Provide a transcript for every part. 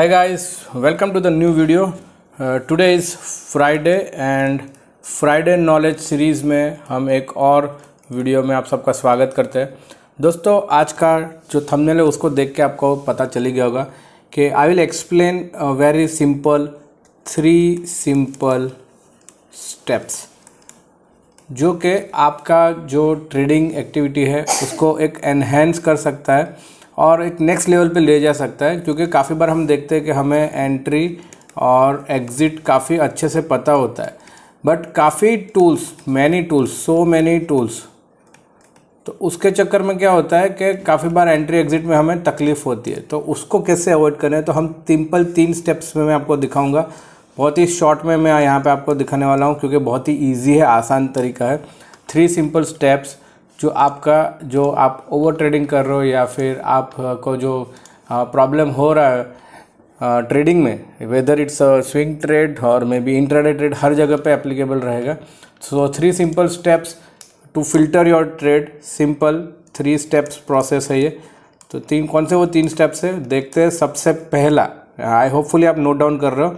hi guys welcome to the new video uh, today is friday and friday knowledge में हम एक और video में आप सबका स्वागत करते हैं दोस्तों आज का जो थंबनेल है उसको देख के आपको पता चली गया होगा कि I will explain a very simple three simple steps जो कि आपका जो ट्रेडिंग एक्टिविटी है उसको एक एनहेंस कर सकता है और एक नेक्स्ट लेवल पे ले जा सकता है क्योंकि काफ़ी बार हम देखते हैं कि हमें एंट्री और एग्ज़िट काफ़ी अच्छे से पता होता है बट काफ़ी tools many tools so many tools तो उसके चक्कर में क्या होता है कि काफ़ी बार एंट्री एग्ज़िट में हमें तकलीफ़ होती है तो उसको कैसे अवॉइड करें तो हम सिंपल तीन स्टेप्स में मैं आपको दिखाऊंगा बहुत ही शॉर्ट में मैं यहाँ पे आपको दिखाने वाला हूँ क्योंकि बहुत ही ईजी है आसान तरीका है थ्री सिंपल स्टेप्स जो आपका जो आप ओवर ट्रेडिंग कर रहे हो या फिर आपको जो प्रॉब्लम हो रहा है ट्रेडिंग में वेदर इट्स स्विंग ट्रेड और मे बी इंटरनेट ट्रेड हर जगह पे एप्लीकेबल रहेगा so three simple steps to filter your trade simple three steps process है ये तो तीन कौन से वो तीन स्टेप्स है देखते हैं सबसे पहला आई होपफुली आप नोट डाउन कर रहे हो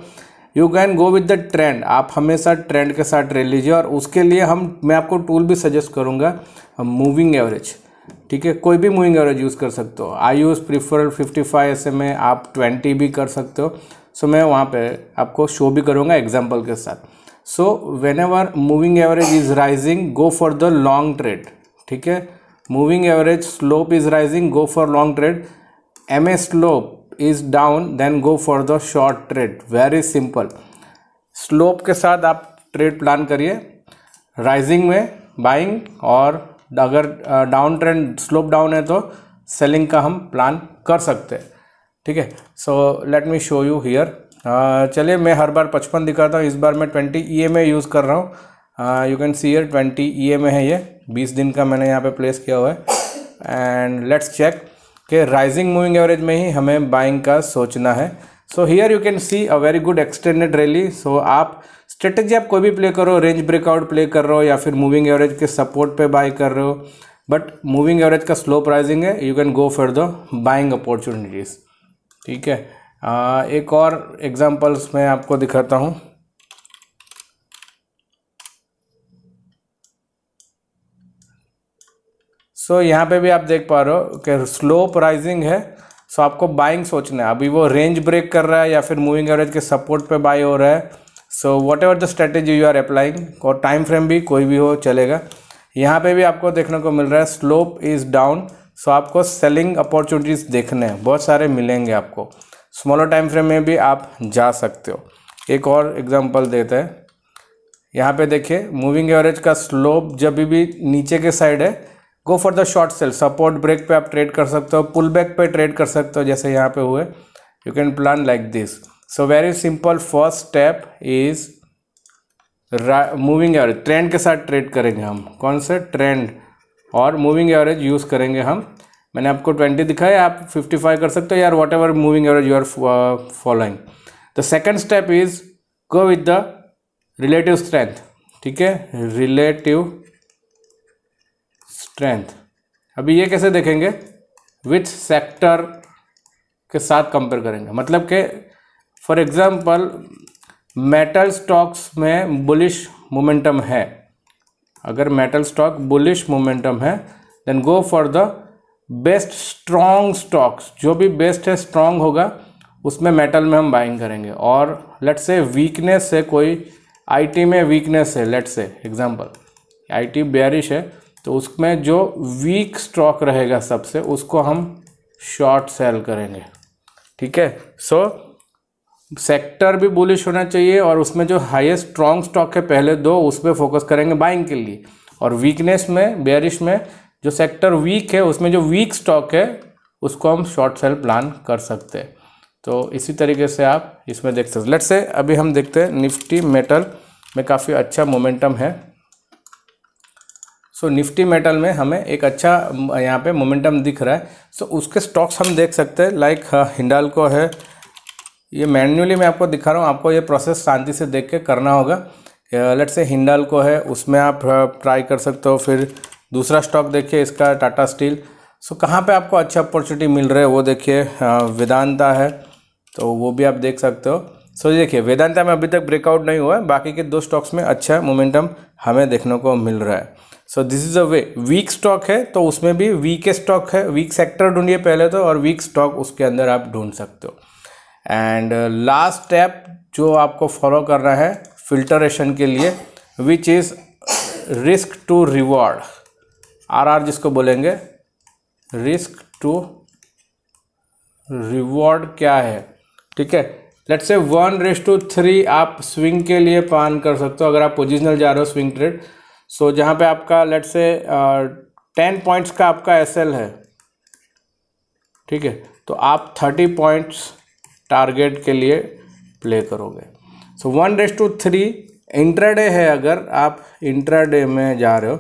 you can go with the trend आप हमेशा ट्रेंड के साथ रह लीजिए और उसके लिए हम मैं आपको टूल भी सजेस्ट करूँगा मूविंग एवरेज ठीक है कोई भी मूविंग एवरेज यूज़ कर सकते हो I use prefer fifty five ऐसे में आप ट्वेंटी भी कर सकते हो सो मैं वहाँ पे आपको शो भी करूँगा एग्जाम्पल के साथ so whenever moving average is rising go for the long trade ठीक है moving average slope is rising go for long trade M A slope is down then go for the short trade very simple slope के साथ आप trade plan करिए rising में buying और अगर down trend slope down है तो selling का हम प्लान कर सकते हैं ठीक है so let me show you here चलिए मैं हर बार पचपन दिखाता हूँ इस बार मैं twenty E M A use कर रहा हूँ you can see yeah twenty E M A है ये बीस दिन का मैंने यहाँ पे प्लेस किया हुआ है एंड लेट्स चेक के राइजिंग मूविंग एवरेज में ही हमें बाइंग का सोचना है so here you can see a very good extended rally so आप स्ट्रेटेजी आप कोई भी प्ले करो रेंज ब्रेकआउट प्ले कर रहे हो या फिर मूविंग एवरेज के सपोर्ट पे बाय कर रहे हो बट मूविंग एवरेज का स्लो प्राइजिंग है you can go for the buying opportunities ठीक है आ, एक और एग्जाम्पल्स मैं आपको दिखाता हूँ सो so, यहाँ पे भी आप देख पा रहे हो कि स्लो प्राइजिंग है सो so, आपको बाइंग सोचना है अभी वो रेंज ब्रेक कर रहा है या फिर मूविंग एवरेज के सपोर्ट पे बाई हो रहा है so whatever the strategy you are applying और टाइम फ्रेम भी कोई भी हो चलेगा यहाँ पे भी आपको देखने को मिल रहा है स्लोप इज़ डाउन सो आपको सेलिंग अपॉर्चुनिटीज़ देखने हैं बहुत सारे मिलेंगे आपको स्मॉलर टाइम फ्रेम में भी आप जा सकते हो एक और एग्जांपल देते हैं यहाँ पे देखिए मूविंग एवरेज का स्लोप जब भी नीचे के साइड है go for the short sell support break पे आप ट्रेड कर सकते हो पुल बैक पे ट्रेड कर सकते हो जैसे यहाँ पे हुए you can plan like this so very simple first step is moving average trend के साथ ट्रेड करेंगे हम कौन से ट्रेंड और मूविंग एवरेज यूज़ करेंगे हम मैंने आपको ट्वेंटी दिखाया आप फिफ्टी फाइव कर सकते हो यार whatever moving average you are following the second step is go with the relative strength ठीक है रिलेटिव स्ट्रेंथ अभी ये कैसे देखेंगे विच सेक्टर के साथ कंपेयर करेंगे मतलब के फॉर एग्जांपल मेटल स्टॉक्स में बुलिश मोमेंटम है अगर मेटल स्टॉक बुलिश मोमेंटम है then go for the best strong stocks जो भी बेस्ट है स्ट्रॉन्ग होगा उसमें मेटल में हम बाइंग करेंगे और लेट से वीकनेस है कोई आईटी में वीकनेस है लेट से एग्जांपल आईटी बेयरिश है तो उसमें जो वीक स्टॉक रहेगा सबसे उसको हम शॉर्ट सेल करेंगे ठीक है सो सेक्टर भी बुलिश होना चाहिए और उसमें जो हाईएस्ट स्ट्रॉन्ग स्टॉक है पहले दो उस पर फोकस करेंगे बाइंग के लिए और वीकनेस में बेरिश में जो सेक्टर वीक है उसमें जो वीक स्टॉक है उसको हम शॉर्ट सेल प्लान कर सकते हैं तो इसी तरीके से आप इसमें देख सकते लेट्स से अभी हम देखते हैं निफ्टी मेटल में काफ़ी अच्छा मोमेंटम है सो निफ्टी मेटल में हमें एक अच्छा यहाँ पे मोमेंटम दिख रहा है सो उसके स्टॉक्स हम देख सकते हैं लाइक हाँ, हिंडालको है ये मैन्युअली मैं आपको दिखा रहा हूँ आपको ये प्रोसेस शांति से देख के करना होगा लेट से हिंडालको है उसमें आप ट्राई हाँ, कर सकते हो फिर दूसरा स्टॉक देखिए इसका टाटा स्टील सो कहाँ पर आपको अच्छा अपॉर्चुनिटी मिल रहा है वो देखिए हाँ, वेदांता है तो वो भी आप देख सकते हो सो so, देखिए वेदांता में अभी तक ब्रेकआउट नहीं हुआ है बाकी के दो स्टॉक्स में अच्छा मोमेंटम हमें देखने को मिल रहा है so this is a way weak stock है तो उसमें भी वीक स्टॉक है वीक सेक्टर ढूंढिए पहले तो और वीक स्टॉक उसके अंदर आप ढूंढ सकते हो एंड लास्ट स्टेप जो आपको फॉलो करना है फिल्टरेशन के लिए which is risk to reward R R जिसको बोलेंगे रिस्क टू रिवॉर्ड क्या है ठीक है let's say one risk to three आप स्विंग के लिए पान कर सकते हो अगर आप पोजिशनल जा रहे हो स्विंग ट्रेड सो so, जहाँ पे आपका लेट से टेन पॉइंट्स का आपका एस है ठीक है तो आप थर्टी पॉइंट्स टारगेट के लिए प्ले करोगे so one is to three intraday है अगर आप इंट्राडे में जा रहे हो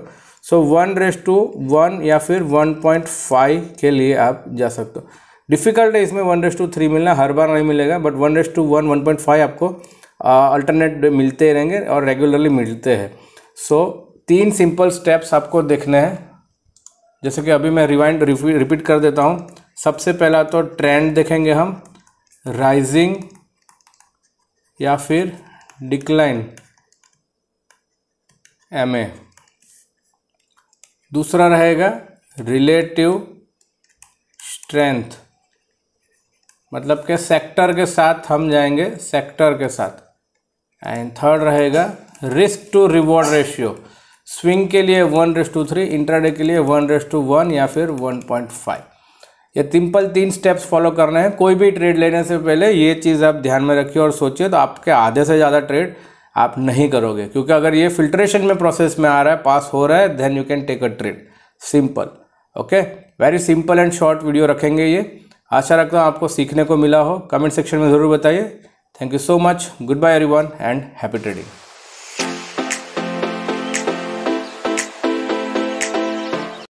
so one is to one या फिर वन पॉइंट फाइव के लिए आप जा सकते हो डिफ़िकल्ट है इसमें वन रेस टू थ्री मिलना हर बार नहीं मिलेगा but one is to one one point five आपको अल्टरनेट मिलते रहेंगे और रेगुलरली मिलते हैं सो so, तीन सिंपल स्टेप्स आपको देखने हैं जैसे कि अभी मैं रिवाइंड रिपीट कर देता हूँ सबसे पहला तो ट्रेंड देखेंगे हम राइजिंग या फिर डिक्लाइन एम ए दूसरा रहेगा रिलेटिव स्ट्रेंथ मतलब के सेक्टर के साथ हम जाएंगे सेक्टर के साथ एंड थर्ड रहेगा risk to reward ratio swing के लिए one is to three intraday के लिए वन रेस टू वन या फिर वन पॉइंट फाइव ये सिंपल तीन स्टेप्स फॉलो करने हैं कोई भी ट्रेड लेने से पहले ये चीज़ आप ध्यान में रखिए और सोचिए तो आपके आधे से ज़्यादा ट्रेड आप नहीं करोगे क्योंकि अगर ये फिल्ट्रेशन में प्रोसेस में आ रहा है पास हो रहा है then you can take a trade simple okay very simple and short video रखेंगे ये आशा रखता हूँ आपको सीखने को मिला हो कमेंट सेक्शन में ज़रूर बताइए thank you so much goodbye everyone and happy trading